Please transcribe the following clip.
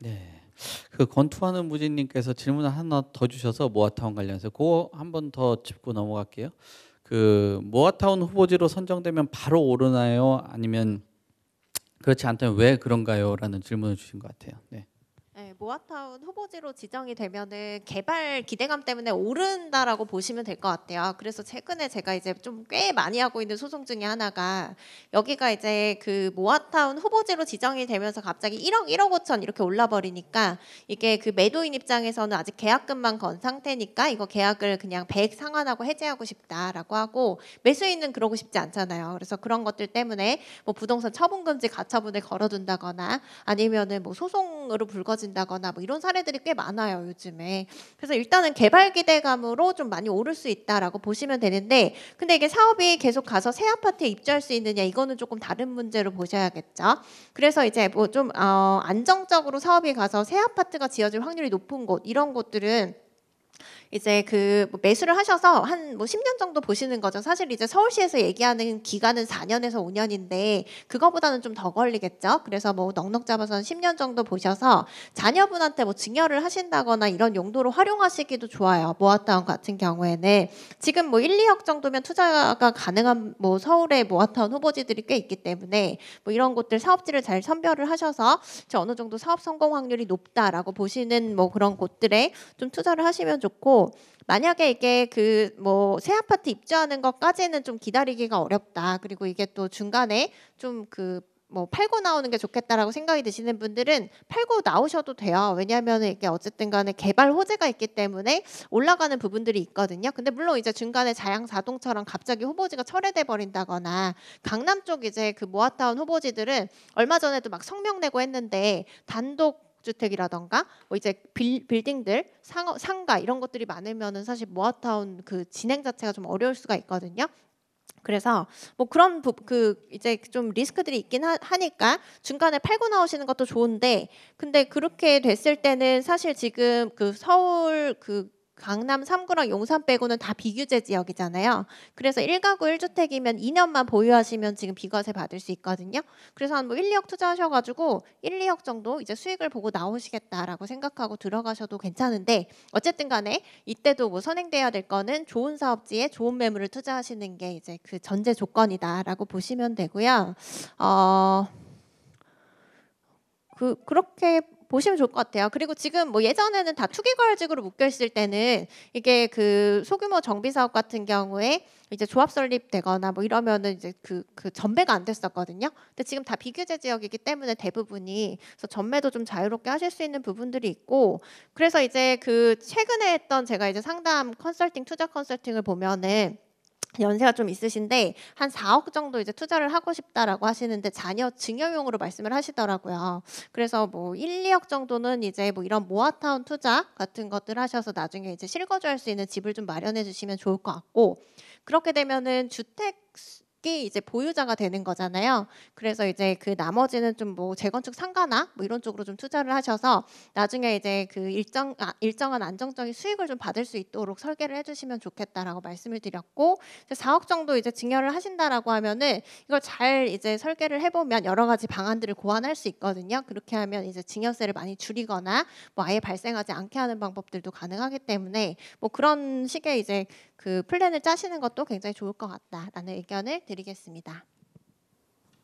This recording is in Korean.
네. 그 권투하는 무진님께서 질문을 하나 더 주셔서 모아타운 관련해서 그거 한 번 더 짚고 넘어갈게요. 그 모아타운 후보지로 선정되면 바로 오르나요? 아니면 그렇지 않다면 왜 그런가요? 라는 질문을 주신 것 같아요. 네. 노아타운 후보지로 지정이 되면은 개발 기대감 때문에 오른다라고 보시면 될 것 같아요. 그래서 최근에 제가 이제 좀 꽤 많이 하고 있는 소송 중에 하나가 여기가 이제 그 모아타운 후보지로 지정이 되면서 갑자기 1억 1억 5천 이렇게 올라버리니까 이게 그 매도인 입장에서는 아직 계약금만 건 상태니까 이거 계약을 그냥 100 상환하고 해제하고 싶다라고 하고 매수인은 그러고 싶지 않잖아요. 그래서 그런 것들 때문에 뭐 부동산 처분금지 가처분을 걸어둔다거나 아니면은 뭐 소송으로 불거진다거나 거나뭐 이런 사례들이 꽤 많아요 요즘에. 그래서 일단은 개발 기대감으로 좀 많이 오를 수 있다라고 보시면 되는데, 근데 이게 사업이 계속 가서 새 아파트에 입주할 수 있느냐 이거는 조금 다른 문제로 보셔야겠죠. 그래서 이제 뭐좀 어, 안정적으로 사업이 가서 새 아파트가 지어질 확률이 높은 곳 이런 곳들은 이제 그 뭐 매수를 하셔서 한 뭐 10년 정도 보시는 거죠. 사실 이제 서울시에서 얘기하는 기간은 4년에서 5년인데 그거보다는 좀 더 걸리겠죠. 그래서 뭐 넉넉 잡아서 한 10년 정도 보셔서 자녀분한테 뭐 증여를 하신다거나 이런 용도로 활용하시기도 좋아요. 모아타운 같은 경우에는 지금 뭐 1, 2억 정도면 투자가 가능한 뭐 서울의 모아타운 후보지들이 꽤 있기 때문에 뭐 이런 곳들 사업지를 잘 선별을 하셔서 어느 정도 사업 성공 확률이 높다라고 보시는 뭐 그런 곳들에 좀 투자를 하시면 좋고 만약에 이게 그 뭐 새 아파트 입주하는 것까지는 좀 기다리기가 어렵다. 그리고 이게 또 중간에 좀 그 뭐 팔고 나오는 게 좋겠다라고 생각이 드시는 분들은 팔고 나오셔도 돼요. 왜냐하면 이게 어쨌든 간에 개발 호재가 있기 때문에 올라가는 부분들이 있거든요. 근데 물론 이제 중간에 자양자동처럼 갑자기 후보지가 철회돼 버린다거나 강남 쪽 이제 그 모아타운 후보지들은 얼마 전에도 막 성명 내고 했는데 단독 주택이라던가 뭐 이제 빌, 빌딩들 상, 상가 이런 것들이 많으면은 사실 모아타운 그 진행 자체가 좀 어려울 수가 있거든요. 그래서 뭐 그런 부, 그 이제 좀 리스크들이 있긴 하, 하, 니까 중간에 팔고 나오시는 것도 좋은데 근데 그렇게 됐을 때는 사실 지금 그 서울 그 강남 3구랑 용산 빼고는 다 비규제 지역이잖아요. 그래서 1가구 1주택이면 2년만 보유하시면 지금 비과세 받을 수 있거든요. 그래서 한뭐 1, 2억 투자하셔가지고 1, 2억 정도 이제 수익을 보고 나오시겠다라고 생각하고 들어가셔도 괜찮은데 어쨌든 간에 이때도 뭐 선행돼야 될 거는 좋은 사업지에 좋은 매물을 투자하시는 게 이제 그 전제 조건이다라고 보시면 되고요. 어... 그 그렇게 보시면 좋을 것 같아요. 그리고 지금 뭐 예전에는 다 투기과열직으로 묶여 있을 때는 이게 그 소규모 정비 사업 같은 경우에 이제 조합 설립되거나 뭐 이러면은 이제 그, 그 전매가 안 됐었거든요. 근데 지금 다 비규제 지역이기 때문에 대부분이 그래서 전매도 좀 자유롭게 하실 수 있는 부분들이 있고 그래서 이제 그 최근에 했던 제가 이제 상담 컨설팅 투자 컨설팅을 보면은 연세가 좀 있으신데 한 4억 정도 이제 투자를 하고 싶다라고 하시는데 자녀 증여용으로 말씀을 하시더라고요. 그래서 뭐 1, 2억 정도는 이제 뭐 이런 모아타운 투자 같은 것들 하셔서 나중에 이제 실거주할 수 있는 집을 좀 마련해 주시면 좋을 것 같고 그렇게 되면은 주택 쉽게 이제 보유자가 되는 거잖아요. 그래서 이제 그 나머지는 좀 뭐 재건축 상가나 뭐 이런 쪽으로 좀 투자를 하셔서 나중에 이제 그 일정 아, 일정한 안정적인 수익을 좀 받을 수 있도록 설계를 해주시면 좋겠다라고 말씀을 드렸고 4억 정도 이제 증여를 하신다라고 하면은 이걸 잘 이제 설계를 해보면 여러 가지 방안들을 고안할 수 있거든요. 그렇게 하면 이제 증여세를 많이 줄이거나 뭐 아예 발생하지 않게 하는 방법들도 가능하기 때문에 뭐 그런 식의 이제 그 플랜을 짜시는 것도 굉장히 좋을 것 같다라는 의견을. 드리겠습니다.